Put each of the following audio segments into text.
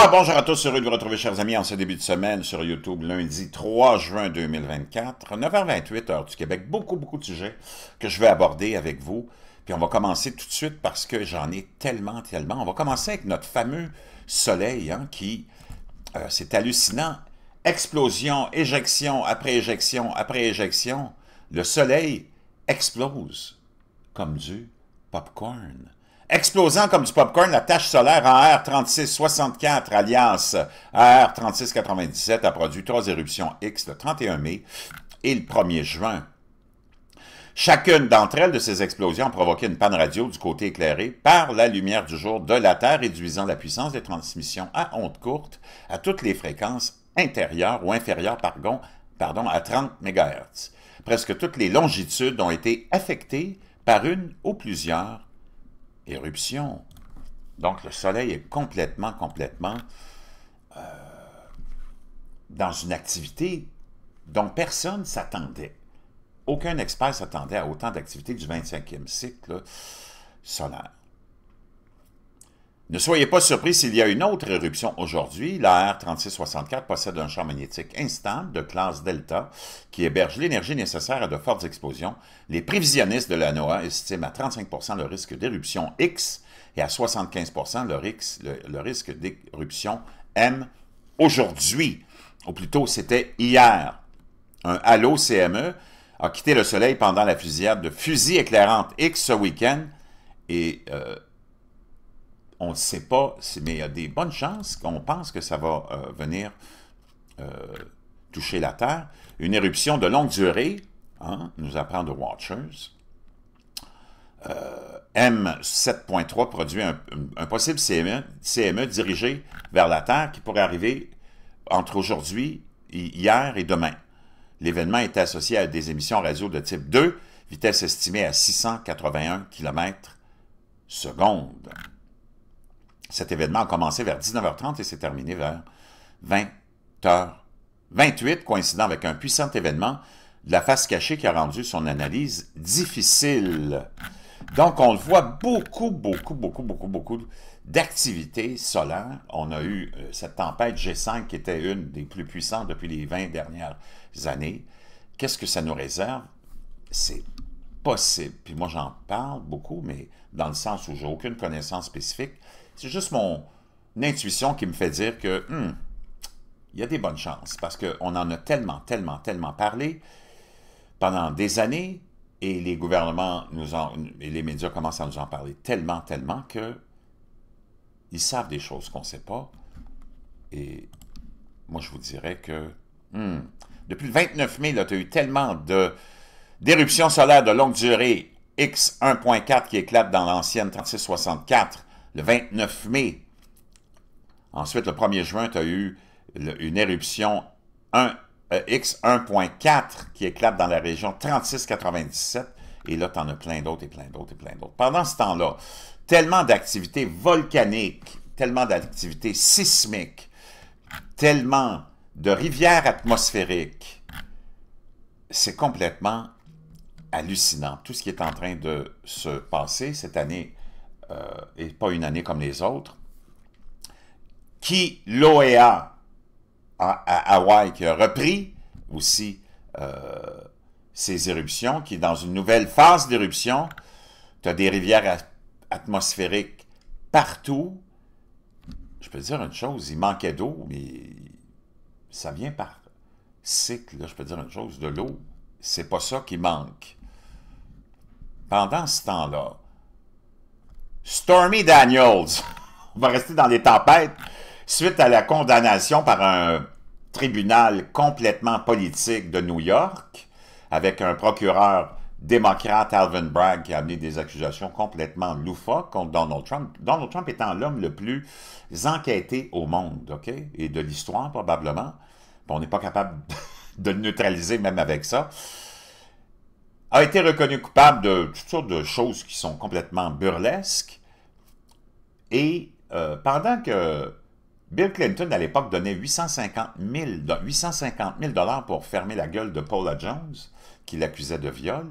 Ah, bonjour à tous, heureux de vous retrouver, chers amis, en ce début de semaine sur YouTube, lundi 3 juin 2024, 9h28, heure du Québec. Beaucoup, beaucoup de sujets que je vais aborder avec vous. Puis on va commencer tout de suite parce que j'en ai tellement, tellement. On va commencer avec notre fameux soleil hein, qui, euh, c'est hallucinant, explosion, éjection, après éjection, après éjection. Le soleil explose comme du popcorn explosant comme du popcorn la tâche solaire r 3664 alliance r 3697 a produit trois éruptions X le 31 mai et le 1er juin. Chacune d'entre elles de ces explosions a provoqué une panne radio du côté éclairé par la lumière du jour de la Terre, réduisant la puissance des transmissions à ondes courtes à toutes les fréquences intérieures ou inférieures pardon, pardon, à 30 MHz. Presque toutes les longitudes ont été affectées par une ou plusieurs éruption. Donc le Soleil est complètement, complètement euh, dans une activité dont personne s'attendait. Aucun expert s'attendait à autant d'activités du 25e cycle solaire. Ne soyez pas surpris s'il y a une autre éruption aujourd'hui. La r 3664 possède un champ magnétique instant de classe delta qui héberge l'énergie nécessaire à de fortes explosions. Les prévisionnistes de la NOAA estiment à 35 le risque d'éruption X et à 75 le, risque, d'éruption M aujourd'hui. Ou plutôt, c'était hier. Un halo CME a quitté le Soleil pendant la fusillade de fusils éclairante X ce week-end et... Euh, on ne sait pas, mais il y a des bonnes chances qu'on pense que ça va euh, venir euh, toucher la Terre. Une éruption de longue durée, hein, nous apprend The Watchers. Euh, M7.3 produit un, possible CME, CME, dirigé vers la Terre qui pourrait arriver entre aujourd'hui, hier et demain. L'événement est associé à des émissions radio de type 2, vitesse estimée à 681 km secondes. Cet événement a commencé vers 19h30 et s'est terminé vers 20h28, coïncidant avec un puissant événement de la face cachée qui a rendu son analyse difficile. Donc, on voit beaucoup, beaucoup, beaucoup, beaucoup, beaucoup d'activités solaires. On a eu euh, cette tempête G5 qui était une des plus puissantes depuis les 20 dernières années. Qu'est-ce que ça nous réserve? C'est possible. Puis moi, j'en parle beaucoup, mais dans le sens où j'ai aucune connaissance spécifique. C'est juste mon intuition qui me fait dire que hmm, il y a des bonnes chances parce qu'on en a tellement, tellement, tellement parlé pendant des années et les gouvernements nous et les médias commencent à nous en parler tellement, tellement que ils savent des choses qu'on ne sait pas. Et moi, je vous dirais que hmm, depuis le 29 mai, tu as eu tellement de d'éruptions solaires de longue durée X1.4 qui éclate dans l'ancienne 3664 le 29 mai. Ensuite, le 1er juin, tu as eu une éruption 1, euh, X1.4 qui éclate dans la région 3697. Et là, tu en as plein d'autres et plein d'autres et plein d'autres. Pendant ce temps-là, tellement d'activités volcaniques, tellement d'activités sismiques, tellement de rivières atmosphériques. C'est complètement hallucinant. Tout ce qui est en train de se passer cette année euh, et pas une année comme les autres, qui l'OEA à Hawaï qui a repris aussi euh, ces éruptions, qui est dans une nouvelle phase d'éruption. Tu as des rivières atmosphériques partout. Je peux dire une chose, il manquait d'eau, mais ça vient par cycle. je peux dire une chose, de l'eau, c'est pas ça qui manque. Pendant ce temps-là, Stormy Daniels On va rester dans les tempêtes suite à la condamnation par un tribunal complètement politique de New York avec un procureur démocrate, Alvin Bragg, qui a amené des accusations complètement loufoques contre Donald Trump. Donald Trump étant l'homme le plus enquêté au monde, OK? Et de l'histoire, probablement. On n'est pas capable de le neutraliser même avec ça. A été reconnu coupable de toutes sortes de choses qui sont complètement burlesques et euh, pendant que Bill Clinton, à l'époque, donnait 850 000, pour fermer la gueule de Paula Jones, qui l'accusait de viol,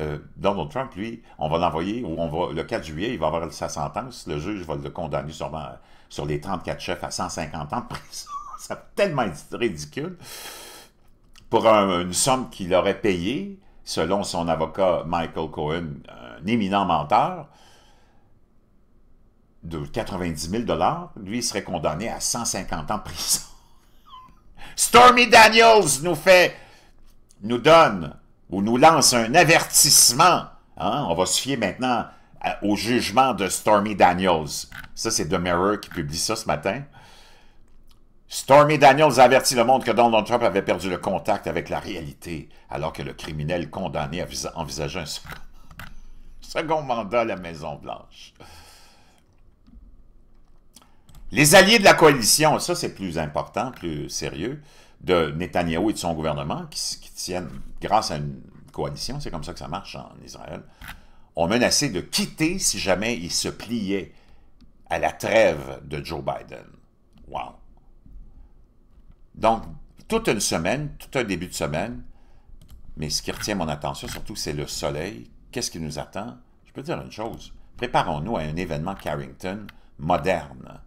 euh, Donald Trump, lui, on va l'envoyer, ou on va, le 4 juillet, il va avoir sa sentence, le juge va le condamner euh, sur les 34 chefs à 150 ans de prison. Ça tellement ridicule. Pour une somme qu'il aurait payée, selon son avocat Michael Cohen, un éminent menteur, de 90 000 lui, il serait condamné à 150 ans de prison. Stormy Daniels nous fait, nous donne ou nous lance un avertissement. Hein. On va se fier maintenant au jugement de Stormy Daniels. Ça, c'est Mirror qui publie ça ce matin. Stormy Daniels avertit le monde que Donald Trump avait perdu le contact avec la réalité, alors que le criminel condamné envisageait un second mandat à la Maison-Blanche. Les alliés de la coalition, ça c'est plus important, plus sérieux, de Netanyahou et de son gouvernement, qui, qui tiennent, grâce à une coalition, c'est comme ça que ça marche en Israël, ont menacé de quitter si jamais ils se pliaient à la trêve de Joe Biden. Wow! Donc, toute une semaine, tout un début de semaine, mais ce qui retient mon attention surtout, c'est le soleil. Qu'est-ce qui nous attend? Je peux dire une chose. Préparons-nous à un événement Carrington moderne.